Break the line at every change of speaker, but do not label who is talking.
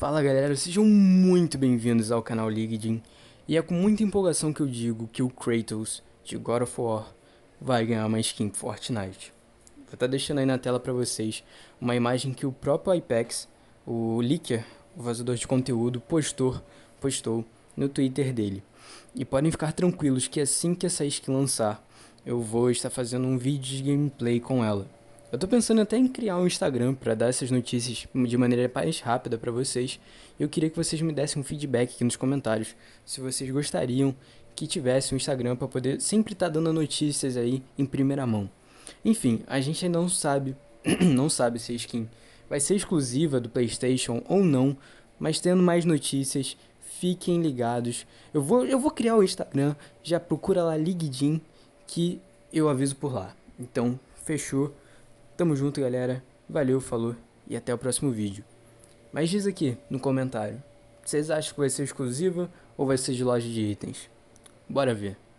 Fala galera, sejam muito bem-vindos ao canal Ligidin e é com muita empolgação que eu digo que o Kratos de God of War vai ganhar uma skin Fortnite. Vou estar tá deixando aí na tela para vocês uma imagem que o próprio Apex, o leaker, o vazador de conteúdo, postou, postou no Twitter dele. E podem ficar tranquilos que assim que essa skin lançar, eu vou estar fazendo um vídeo de gameplay com ela. Eu tô pensando até em criar um Instagram para dar essas notícias de maneira mais rápida para vocês. Eu queria que vocês me dessem um feedback aqui nos comentários, se vocês gostariam que tivesse um Instagram para poder sempre estar tá dando notícias aí em primeira mão. Enfim, a gente ainda não sabe, não sabe se a skin vai ser exclusiva do PlayStation ou não, mas tendo mais notícias, fiquem ligados. Eu vou, eu vou criar o Instagram, já procura lá LinkedIn que eu aviso por lá. Então, fechou. Tamo junto, galera. Valeu, falou e até o próximo vídeo. Mas diz aqui no comentário, vocês acham que vai ser exclusiva ou vai ser de loja de itens? Bora ver.